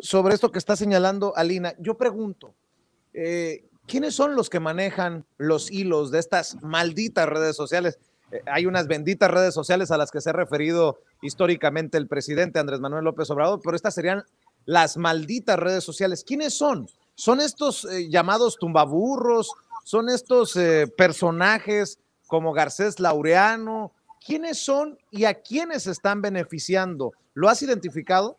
sobre esto que está señalando Alina, yo pregunto, eh, ¿quiénes son los que manejan los hilos de estas malditas redes sociales? Eh, hay unas benditas redes sociales a las que se ha referido históricamente el presidente Andrés Manuel López Obrador, pero estas serían las malditas redes sociales. ¿Quiénes son? ¿Son estos eh, llamados tumbaburros? ¿Son estos personajes como Garcés Laureano? ¿Quiénes son y a quiénes están beneficiando? ¿Lo has identificado?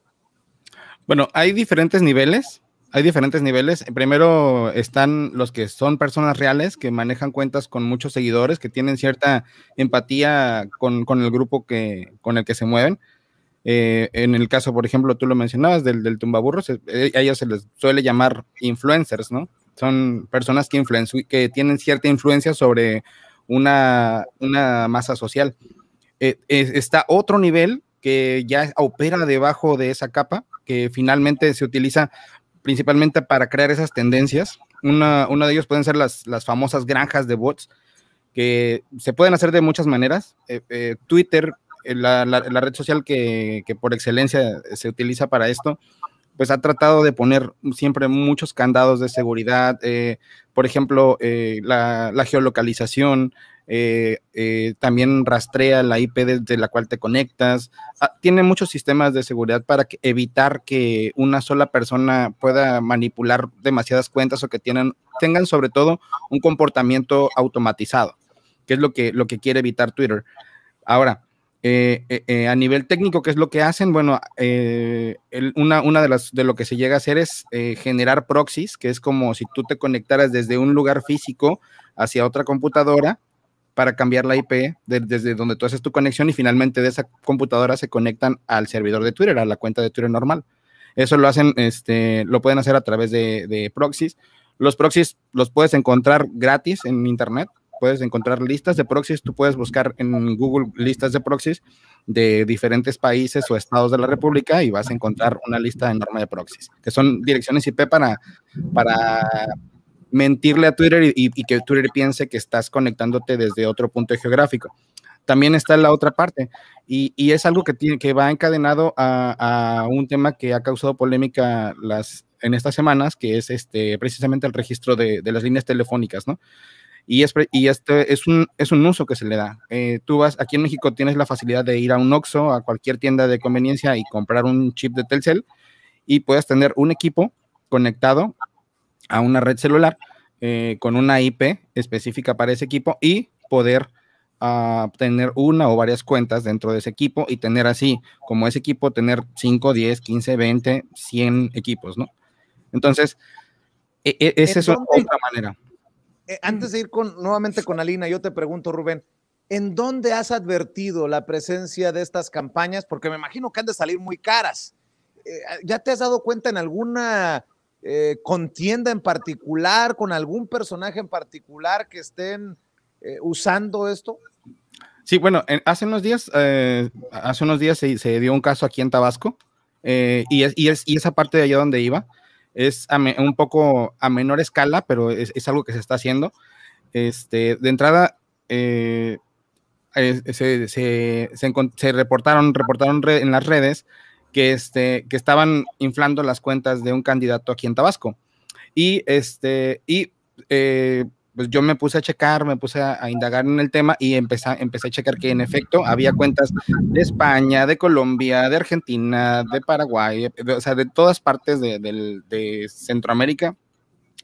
Bueno, hay diferentes niveles. Hay diferentes niveles. Primero están los que son personas reales, que manejan cuentas con muchos seguidores, que tienen cierta empatía con, el grupo que, con el que se mueven. Eh, en el caso, por ejemplo, tú lo mencionabas del, del tumbaburros, eh, eh, a ellos se les suele llamar influencers, ¿no? Son personas que, que tienen cierta influencia sobre una, masa social. está otro nivel que ya opera debajo de esa capa, que finalmente se utiliza principalmente para crear esas tendencias. Una, de ellas pueden ser las, las, famosas granjas de bots, que se pueden hacer de muchas maneras. Eh, eh, Twitter, eh, la, red social que, por excelencia se utiliza para esto, pues ha tratado de poner siempre muchos candados de seguridad, por ejemplo, la, la, geolocalización, eh, eh, también rastrea la IP desde la cual te conectas. Ah, tiene muchos sistemas de seguridad para evitar que una sola persona pueda manipular demasiadas cuentas o que tienen, tengan sobre todo un comportamiento automatizado, que es lo que, lo que quiere evitar Twitter. Ahora, eh, a nivel técnico, ¿qué es lo que hacen? Bueno, una, una, de las de lo que se llega a hacer es generar proxies, que es como si tú te conectaras desde un lugar físico hacia otra computadora para cambiar la IP desde donde tú haces tu conexión y finalmente de esa computadora se conectan al servidor de Twitter, a la cuenta de Twitter normal. Eso lo hacen, este, lo pueden hacer a través de, de proxies. Los proxies los puedes encontrar gratis en internet. Puedes encontrar listas de proxies. Tú puedes buscar en Google listas de proxies de diferentes países o estados de la República y vas a encontrar una lista enorme de proxies, que son direcciones IP para, para mentirle a Twitter y, que Twitter piense que estás conectándote desde otro punto geográfico. También está la otra parte y, es algo que, tiene, que va encadenado a, un tema que ha causado polémica las, en estas semanas, que es este, precisamente el registro de, las líneas telefónicas, ¿no? y, es, y este es un, es un uso que se le da. Eh, tú vas, aquí en México tienes la facilidad de ir a un Oxxo, a cualquier tienda de conveniencia y comprar un chip de Telcel y puedes tener un equipo conectado a una red celular eh, con una IP específica para ese equipo y poder ah, tener una o varias cuentas dentro de ese equipo y tener así, como ese equipo, tener 5, 10, 15, 20, 100 equipos, ¿no? Entonces, e, e, esa es otra manera. Eh, antes de ir con, nuevamente con Alina, yo te pregunto, Rubén, ¿en dónde has advertido la presencia de estas campañas? Porque me imagino que han de salir muy caras. Eh, ¿Ya te has dado cuenta en alguna eh, contienda en particular, con algún personaje en particular que estén eh, usando esto? Sí, bueno, hace unos días, eh, hace unos días se, dio un caso aquí en Tabasco y, es, esa parte de allá donde iba es un poco a menor escala, pero es, algo que se está haciendo. Este, de entrada, se, reportaron, reportaron en las redes que, este, que estaban inflando las cuentas de un candidato aquí en Tabasco. Y, este, y eh, pues yo me puse a checar, me puse a, indagar en el tema y empecé, empecé, a checar que en efecto había cuentas de España, de Colombia, de Argentina, de Paraguay, o sea, de todas partes de, de Centroamérica,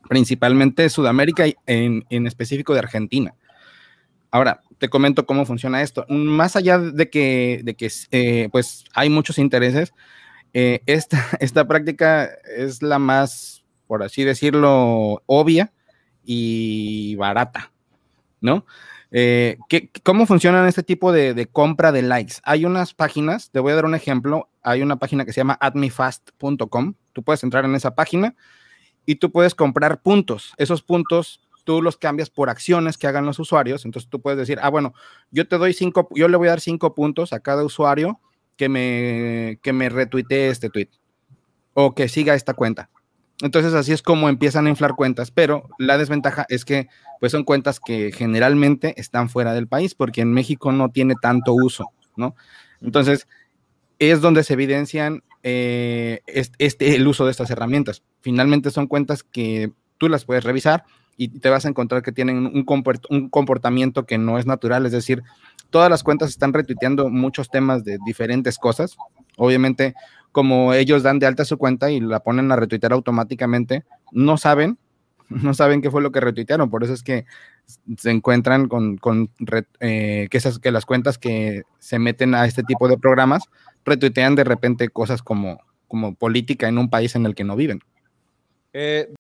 principalmente Sudamérica y en, en específico de Argentina. Ahora, te comento cómo funciona esto. Más allá de que, de que eh, pues hay muchos intereses, eh, esta, práctica es la más, por así decirlo, obvia y barata, ¿no? Eh, ¿Cómo funcionan este tipo de, de, compra de likes? Hay unas páginas, te voy a dar un ejemplo, hay una página que se llama admifast.com, tú puedes entrar en esa página y tú puedes comprar puntos. Esos puntos tú los cambias por acciones que hagan los usuarios. Entonces tú puedes decir, ah, bueno, yo te doy cinco, yo le voy a dar cinco puntos a cada usuario que me, que me retuitee este tweet o que siga esta cuenta. Entonces así es como empiezan a inflar cuentas, pero la desventaja es que pues son cuentas que generalmente están fuera del país porque en México no tiene tanto uso, ¿no? Entonces es donde se evidencian eh, este, el uso de estas herramientas. Finalmente son cuentas que tú las puedes revisar, y te vas a encontrar que tienen un comportamiento que no es natural, es decir, todas las cuentas están retuiteando muchos temas de diferentes cosas. Obviamente, como ellos dan de alta su cuenta y la ponen a retuitear automáticamente, no saben, no saben qué fue lo que retuitearon, por eso es que se encuentran con, eh, que, esas, que las cuentas que se meten a este tipo de programas retuitean de repente cosas como, como política en un país en el que no viven. Eh,